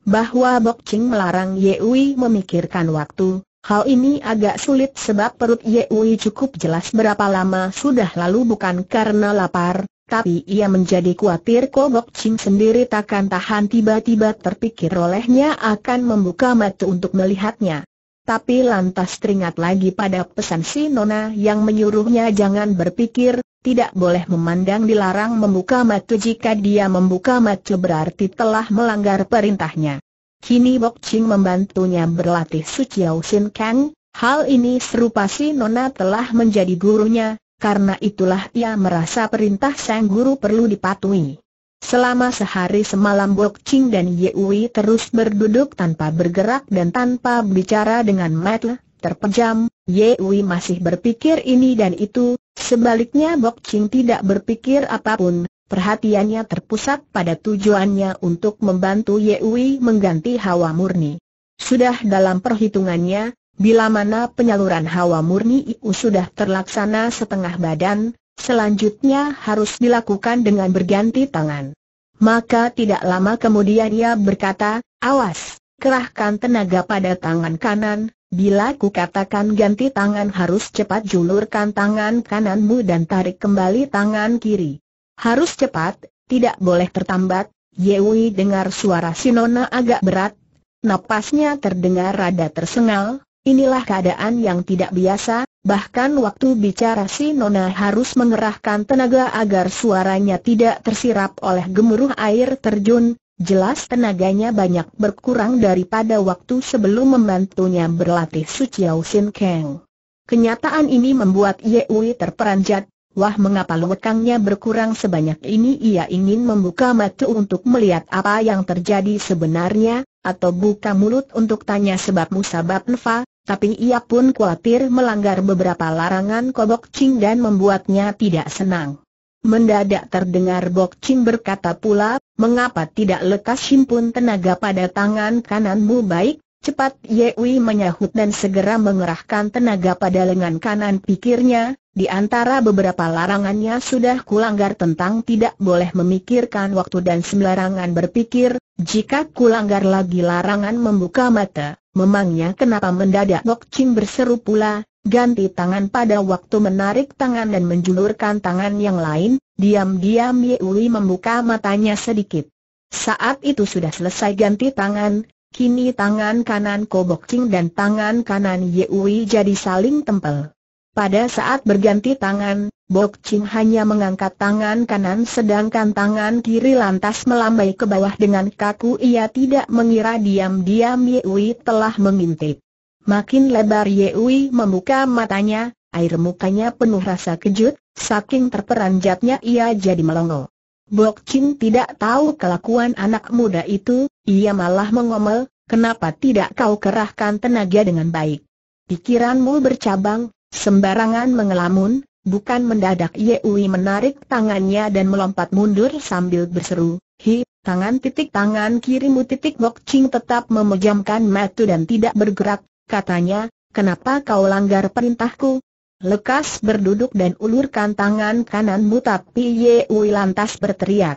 Bahwa Bok Ching melarang Yewi memikirkan waktu, Hal ini agak sulit sebab perut Wei cukup jelas berapa lama sudah lalu bukan karena lapar, tapi ia menjadi khawatir Kobok Ching sendiri takkan tahan tiba-tiba terpikir olehnya akan membuka mata untuk melihatnya. Tapi lantas teringat lagi pada pesan si Nona yang menyuruhnya jangan berpikir, tidak boleh memandang dilarang membuka mata jika dia membuka mata berarti telah melanggar perintahnya. Kini Bok Ching membantunya berlatih Su Chiao Sin Kang, hal ini serupa si Nona telah menjadi gurunya, karena itulah ia merasa perintah sang guru perlu dipatuhi. Selama sehari semalam Bok Ching dan Wei terus berduduk tanpa bergerak dan tanpa bicara dengan Matt, terpejam, Ye Wei masih berpikir ini dan itu, sebaliknya Bok Ching tidak berpikir apapun, perhatiannya terpusat pada tujuannya untuk membantu Yewi mengganti hawa murni. Sudah dalam perhitungannya, bila mana penyaluran hawa murni itu sudah terlaksana setengah badan, selanjutnya harus dilakukan dengan berganti tangan. Maka tidak lama kemudian ia berkata, awas, kerahkan tenaga pada tangan kanan, Bila ku katakan ganti tangan harus cepat julurkan tangan kananmu dan tarik kembali tangan kiri. Harus cepat, tidak boleh tertambat. Yewi dengar suara Sinona agak berat. Napasnya terdengar rada tersengal. Inilah keadaan yang tidak biasa, bahkan waktu bicara si Nona harus mengerahkan tenaga agar suaranya tidak tersirap oleh gemuruh air terjun, jelas tenaganya banyak berkurang daripada waktu sebelum membantunya berlatih Su Chiao Sin Kang. Kenyataan ini membuat Ye Wei terperanjat, Wah mengapa lewekangnya berkurang sebanyak ini ia ingin membuka mata untuk melihat apa yang terjadi sebenarnya, atau buka mulut untuk tanya sebab musabab nfa, tapi ia pun khawatir melanggar beberapa larangan kobok cing dan membuatnya tidak senang. Mendadak terdengar Bok Ching berkata pula, mengapa tidak lekas simpun tenaga pada tangan kananmu baik, cepat Yewi menyahut dan segera mengerahkan tenaga pada lengan kanan pikirnya, di antara beberapa larangannya sudah kulanggar tentang tidak boleh memikirkan waktu dan sembarangan berpikir, jika kulanggar lagi larangan membuka mata, memangnya kenapa mendadak Bok Ching berseru pula, ganti tangan pada waktu menarik tangan dan menjulurkan tangan yang lain, diam-diam Ye Uli membuka matanya sedikit. Saat itu sudah selesai ganti tangan, kini tangan kanan Kobok Ching dan tangan kanan Ye Uli jadi saling tempel. Pada saat berganti tangan, Bok Ching hanya mengangkat tangan kanan sedangkan tangan kiri lantas melambai ke bawah dengan kaku ia tidak mengira diam-diam Yewi telah mengintip. Makin lebar Yewi membuka matanya, air mukanya penuh rasa kejut, saking terperanjatnya ia jadi melongo. Bok Ching tidak tahu kelakuan anak muda itu, ia malah mengomel, kenapa tidak kau kerahkan tenaga dengan baik? Pikiranmu bercabang, Sembarangan mengelamun, bukan mendadak Yeui menarik tangannya dan melompat mundur sambil berseru, Hi, tangan titik tangan kirimu titik Bok Ching tetap memejamkan matu dan tidak bergerak, katanya, kenapa kau langgar perintahku? Lekas berduduk dan ulurkan tangan kananmu tapi Yeui lantas berteriak.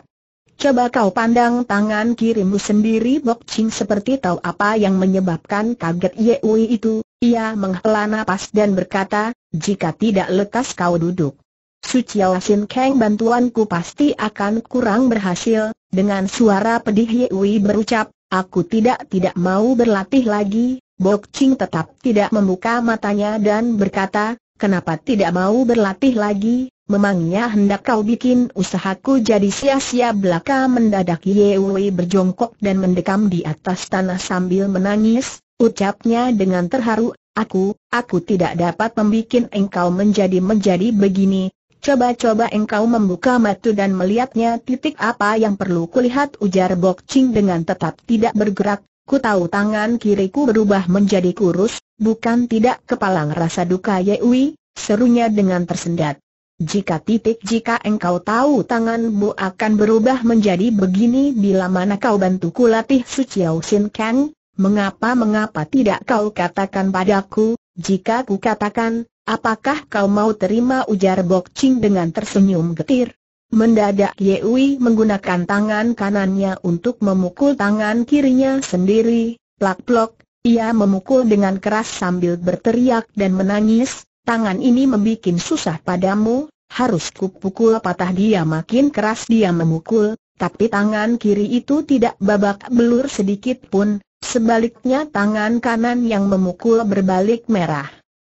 Coba kau pandang tangan kirimu sendiri Bok Ching seperti tahu apa yang menyebabkan kaget Wei itu, ia menghela napas dan berkata, jika tidak lekas kau duduk. Suciao Sin Kang bantuanku pasti akan kurang berhasil, dengan suara pedih Ye Wei berucap, aku tidak tidak mau berlatih lagi, Bok Ching tetap tidak membuka matanya dan berkata, kenapa tidak mau berlatih lagi, Memangnya hendak kau bikin usahaku jadi sia-sia belaka mendadak Yewi berjongkok dan mendekam di atas tanah sambil menangis, ucapnya dengan terharu, aku, aku tidak dapat membuat engkau menjadi-menjadi begini, coba-coba engkau membuka mata dan melihatnya titik apa yang perlu kulihat ujar Ching dengan tetap tidak bergerak, ku tahu tangan kiriku berubah menjadi kurus, bukan tidak kepalang rasa duka Yewi, serunya dengan tersendat. Jika titik jika engkau tahu tanganmu akan berubah menjadi begini bila mana kau bantu kulatih suci Sin Kang, mengapa-mengapa tidak kau katakan padaku, jika ku katakan, apakah kau mau terima ujar Bok Ching dengan tersenyum getir? Mendadak Yewi menggunakan tangan kanannya untuk memukul tangan kirinya sendiri, plak plak ia memukul dengan keras sambil berteriak dan menangis, tangan ini membuat susah padamu, harus kupukul patah dia makin keras dia memukul, tapi tangan kiri itu tidak babak belur sedikit pun, sebaliknya tangan kanan yang memukul berbalik merah.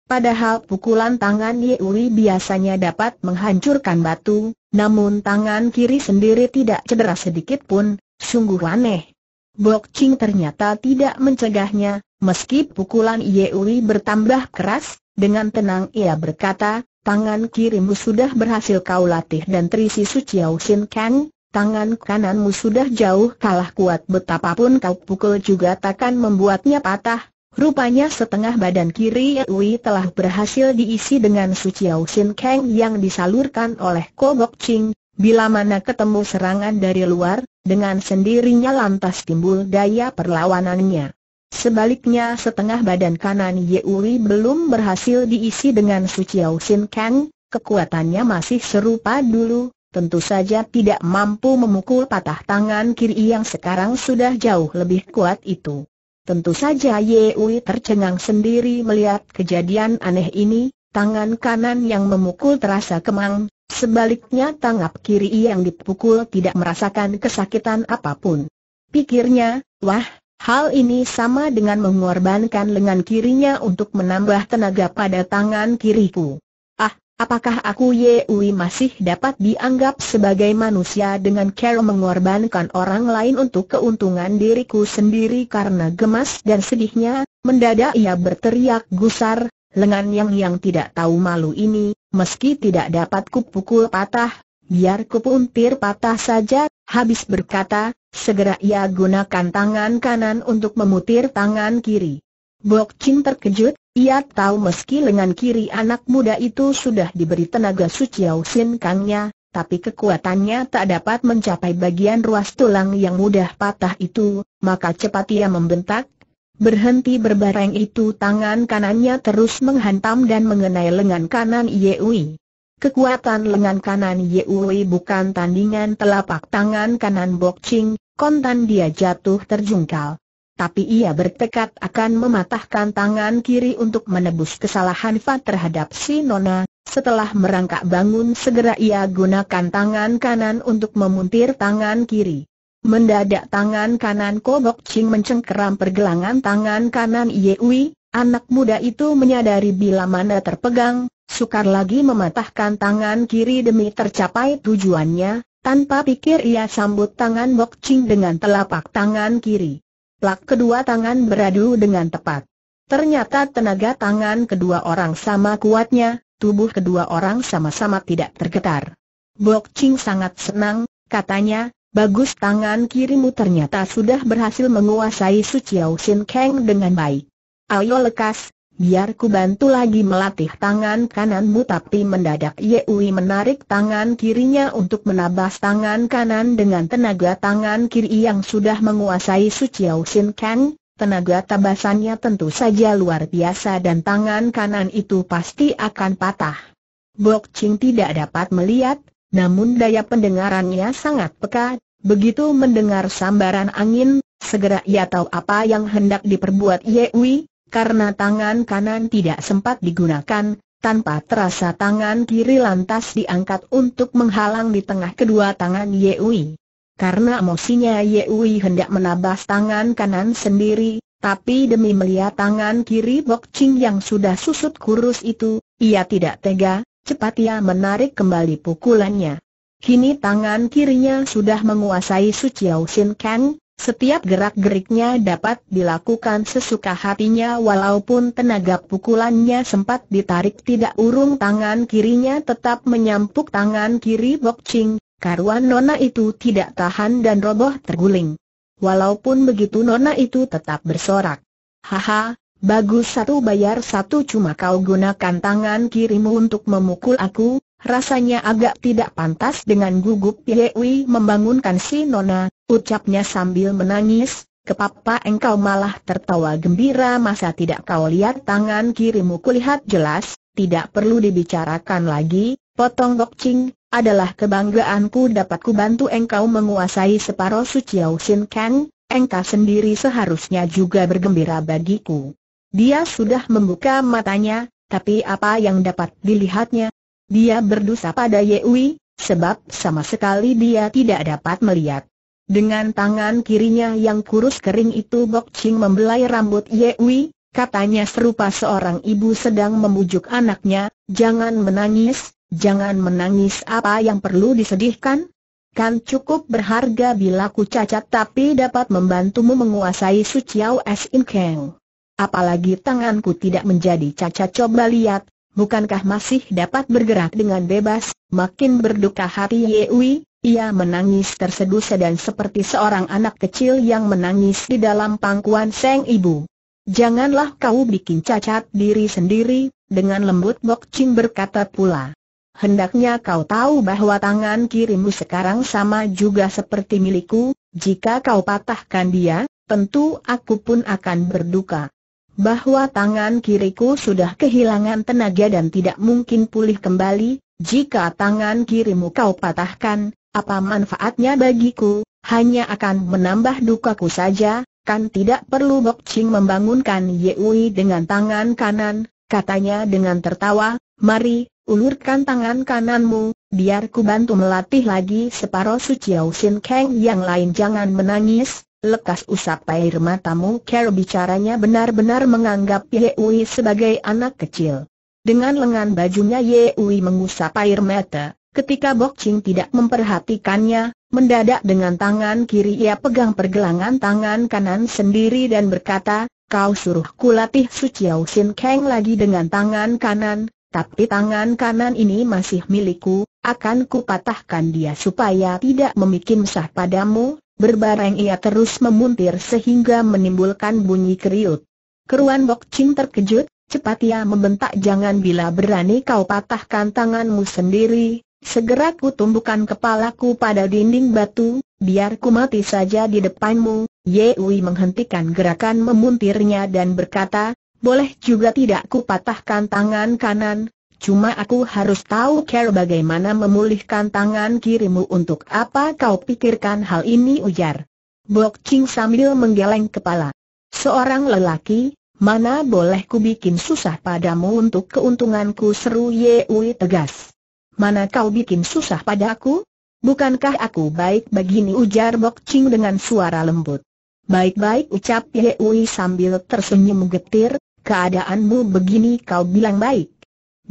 Padahal pukulan tangan Yewi biasanya dapat menghancurkan batu, namun tangan kiri sendiri tidak cedera sedikit pun, sungguh aneh. Bok Ching ternyata tidak mencegahnya, Meski pukulan Yeuri bertambah keras, dengan tenang ia berkata, tangan kirimu sudah berhasil kau latih dan terisi suci Shin Kang, tangan kananmu sudah jauh kalah kuat betapapun kau pukul juga takkan membuatnya patah. Rupanya setengah badan kiri Yeuri telah berhasil diisi dengan suci Shin Kang yang disalurkan oleh Kobok Ching, Bila mana ketemu serangan dari luar, dengan sendirinya lantas timbul daya perlawanannya. Sebaliknya setengah badan kanan Yeuri belum berhasil diisi dengan Suciao Sin Kang, kekuatannya masih serupa dulu, tentu saja tidak mampu memukul patah tangan kiri yang sekarang sudah jauh lebih kuat itu. Tentu saja Yeuri tercengang sendiri melihat kejadian aneh ini, tangan kanan yang memukul terasa kemang, sebaliknya tangkap kiri yang dipukul tidak merasakan kesakitan apapun. Pikirnya, wah, Hal ini sama dengan mengorbankan lengan kirinya untuk menambah tenaga pada tangan kiriku. Ah, apakah aku Yewi masih dapat dianggap sebagai manusia dengan cara mengorbankan orang lain untuk keuntungan diriku sendiri karena gemas dan sedihnya, mendadak ia berteriak gusar, lengan yang yang tidak tahu malu ini, meski tidak dapat kupukul patah, biar kupuntir patah saja, habis berkata, Segera ia gunakan tangan kanan untuk memutir tangan kiri. Bok Chin terkejut, ia tahu meski lengan kiri anak muda itu sudah diberi tenaga suci sin kangnya, tapi kekuatannya tak dapat mencapai bagian ruas tulang yang mudah patah itu, maka cepat ia membentak. Berhenti berbareng itu tangan kanannya terus menghantam dan mengenai lengan kanan Yeui. Kekuatan lengan kanan Yui bukan tandingan telapak tangan kanan Bok Ching, kontan dia jatuh terjungkal. Tapi ia bertekad akan mematahkan tangan kiri untuk menebus kesalahan Fat terhadap si Nona. Setelah merangkak bangun segera ia gunakan tangan kanan untuk memuntir tangan kiri. Mendadak tangan kanan Boxing Ching mencengkeram pergelangan tangan kanan Yui, anak muda itu menyadari bila mana terpegang, sukar lagi mematahkan tangan kiri demi tercapai tujuannya, tanpa pikir ia sambut tangan Bok Ching dengan telapak tangan kiri. Plak kedua tangan beradu dengan tepat. Ternyata tenaga tangan kedua orang sama kuatnya, tubuh kedua orang sama-sama tidak tergetar. Bok Ching sangat senang, katanya, bagus tangan kirimu ternyata sudah berhasil menguasai Su Chiao Sin Kang dengan baik. Ayo lekas, biar ku bantu lagi melatih tangan kananmu tapi mendadak Yeui menarik tangan kirinya untuk menabas tangan kanan dengan tenaga tangan kiri yang sudah menguasai Suciao Sin Kang, tenaga tabasannya tentu saja luar biasa dan tangan kanan itu pasti akan patah. Bok Ching tidak dapat melihat, namun daya pendengarannya sangat peka, begitu mendengar sambaran angin, segera ia tahu apa yang hendak diperbuat Yeui karena tangan kanan tidak sempat digunakan, tanpa terasa tangan kiri lantas diangkat untuk menghalang di tengah kedua tangan Yeui. Karena emosinya Yeui hendak menabas tangan kanan sendiri, tapi demi melihat tangan kiri Bok Ching yang sudah susut kurus itu, ia tidak tega, cepat ia menarik kembali pukulannya. Kini tangan kirinya sudah menguasai Su Chiao Sin Kang, setiap gerak-geriknya dapat dilakukan sesuka hatinya walaupun tenaga pukulannya sempat ditarik tidak urung tangan kirinya tetap menyampuk tangan kiri Bok Ching, karuan Nona itu tidak tahan dan roboh terguling. Walaupun begitu Nona itu tetap bersorak. Haha, bagus satu bayar satu cuma kau gunakan tangan kirimu untuk memukul aku, Rasanya agak tidak pantas dengan gugup Yewi membangunkan si Nona, ucapnya sambil menangis, kepapa engkau malah tertawa gembira masa tidak kau lihat tangan kirimu kulihat jelas, tidak perlu dibicarakan lagi, potong gokcing, adalah kebanggaanku dapat kubantu engkau menguasai separuh suciau Sin Kang, engkau sendiri seharusnya juga bergembira bagiku. Dia sudah membuka matanya, tapi apa yang dapat dilihatnya, dia berdosa pada Yewi, sebab sama sekali dia tidak dapat melihat. Dengan tangan kirinya yang kurus kering itu Bok Ching membelai rambut Yewi, katanya serupa seorang ibu sedang membujuk anaknya, jangan menangis, jangan menangis apa yang perlu disedihkan? Kan cukup berharga bila ku cacat tapi dapat membantumu menguasai Su Chiao S. In Kang. Apalagi tanganku tidak menjadi cacat coba lihat, bukankah masih dapat bergerak dengan bebas? Makin berduka hati Yewi, ia menangis tersedusa dan seperti seorang anak kecil yang menangis di dalam pangkuan sang ibu. Janganlah kau bikin cacat diri sendiri, dengan lembut Bok Ching berkata pula. Hendaknya kau tahu bahwa tangan kirimu sekarang sama juga seperti milikku, jika kau patahkan dia, tentu aku pun akan berduka bahwa tangan kiriku sudah kehilangan tenaga dan tidak mungkin pulih kembali, jika tangan kirimu kau patahkan, apa manfaatnya bagiku, hanya akan menambah dukaku saja, kan tidak perlu Bok Ching membangunkan Yeui dengan tangan kanan, katanya dengan tertawa, mari, ulurkan tangan kananmu, biar ku bantu melatih lagi separuh suciau Sin Kang yang lain jangan menangis, Lekas usap air matamu Carol bicaranya benar-benar menganggap Yehui sebagai anak kecil. Dengan lengan bajunya Yehui mengusap air mata, ketika Ching tidak memperhatikannya, mendadak dengan tangan kiri ia pegang pergelangan tangan kanan sendiri dan berkata, kau suruh kulatih Su Chiao Sin Kang lagi dengan tangan kanan, tapi tangan kanan ini masih milikku, akan kupatahkan dia supaya tidak memikim sah padamu, Berbareng ia terus memuntir sehingga menimbulkan bunyi keriut. Keruan Bok Ching terkejut, cepat ia membentak jangan bila berani kau patahkan tanganmu sendiri, segera ku tumbukan kepalaku pada dinding batu, biar ku mati saja di depanmu. Yewi menghentikan gerakan memuntirnya dan berkata, boleh juga tidak ku patahkan tangan kanan, Cuma aku harus tahu cara bagaimana memulihkan tangan kirimu untuk apa kau pikirkan hal ini ujar. Bok Ching sambil menggeleng kepala. Seorang lelaki, mana boleh ku bikin susah padamu untuk keuntunganku seru Ye Ui tegas. Mana kau bikin susah padaku? Bukankah aku baik begini ujar Bok Ching dengan suara lembut. Baik-baik ucap Ye Ui sambil tersenyum getir, keadaanmu begini kau bilang baik.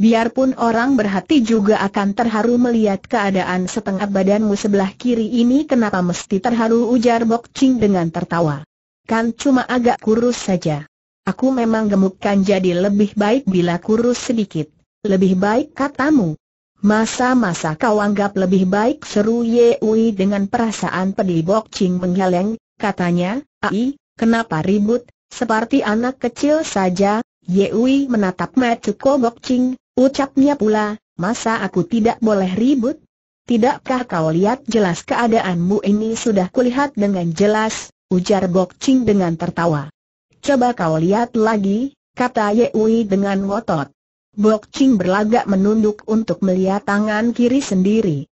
Biarpun orang berhati juga akan terharu melihat keadaan setengah badanmu sebelah kiri ini kenapa mesti terharu ujar Bok Ching dengan tertawa. Kan cuma agak kurus saja. Aku memang gemuk kan jadi lebih baik bila kurus sedikit. Lebih baik katamu. Masa-masa kau anggap lebih baik seru Ye Ui dengan perasaan pedih Bok Ching menggeleng, katanya, Ai, kenapa ribut, seperti anak kecil saja, Ye Ui menatap Matsuko Bok Ching, Ucapnya pula, masa aku tidak boleh ribut? Tidakkah kau lihat jelas keadaanmu ini sudah kulihat dengan jelas, ujar Bok Ching dengan tertawa. Coba kau lihat lagi, kata Ye Ui dengan ngotot. Bok Ching berlagak menunduk untuk melihat tangan kiri sendiri.